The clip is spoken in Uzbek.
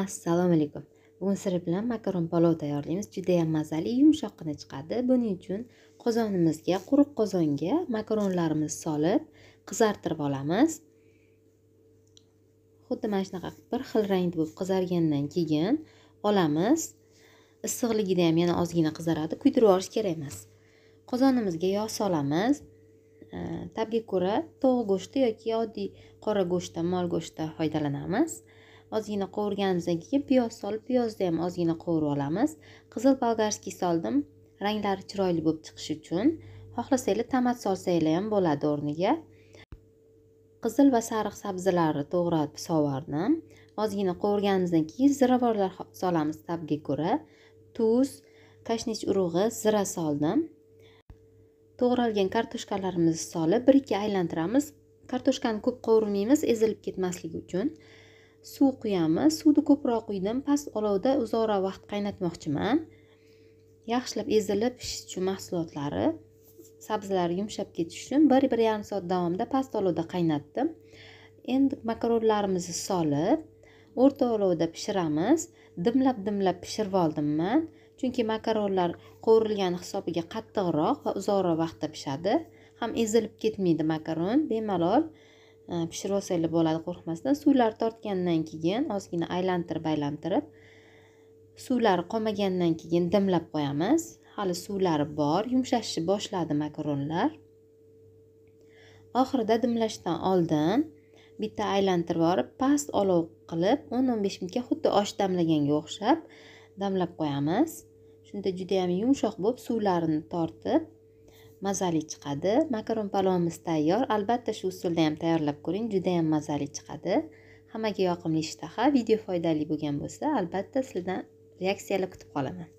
assalomu alaykum bugun sizlar bilan makaron palov tayyorlaymiz juda yam mazali yumshoqqina chiqadi buning uchun qozonimizga quruq qozonga makaronlarimizni solib qizartirib olamiz xuddi mana shunaqa bir xil rangda bo'lib qizargandan keyin olamiz issiqligida ham yana ozgina qizaradi kuydirib yuborish kerak emas qozonimizga yog' solamiz tabga ko'ra tovuq go'shti yoki oddiy qora go'shtdan mol go'shtidan foydalanamiz ozgina qovurganimizdan keyin piyoz solib piyozni ham ozgina qovurib olamiz qizil bolgarskiy soldim ranglari chiroyli bo'lib chiqishi uchun xohlasanglar tomat solsanglar ham bo'ladi o'rniga qizil va sariq sabzilarni to'g'rab sovurdim ozgina qovurganimizdan keyin ziravorlar solamiz tabga ko'ra tuz kashnich urug'i zira soldim to'g'ralgan kartoshkalarimizni solib bir ikki aylantiramiz kartoshkani ko'p qovurmaymiz ezilib ketmasligi uchun suv quyamiz suvni ko'proq quydim past olovda uzoqroq vaqt qaynatmoqchiman yaxshilab ezilib pishishi uchun mahsulotlari sabzilar yumshab ketishi uchun bir bir yarim soat davomida past olovda qaynatdim endi makaronlarimizni solib o'rta olovda pishiramiz dimlab dimlab pishirib oldim man chunki makaronlar qovurilgani hisobiga qattiqroq va uzoqroq vaqtda pishadi ham ezilib ketmaydi makaron bemalol pishirib olsanglar bo'ladi qo'rqmasdan suvlar tortgandan keyin ozgina aylantirib aylantirib suvlari qolmagandan keyin dimlab qo'yamiz hali suvlari bor yumshashni boshladi makaronlar oxirida dimlashdan oldin bitta aylantirib yuborib past olov qilib o'n o'n besh minutga xuddi osh damlaganga o'xshab damlab qo'yamiz shunda judayam yumshoq bo'lib suvlarini tortib mazali chiqadi makaron palovimiz tayyor albatta shu usulda ham tayyorlab ko'ring juda yam mazali chiqadi hammaga yoqimli ishtaha video foydali bo'lgan bo'lsa albatta sizdan reaksiyalar kutib qolaman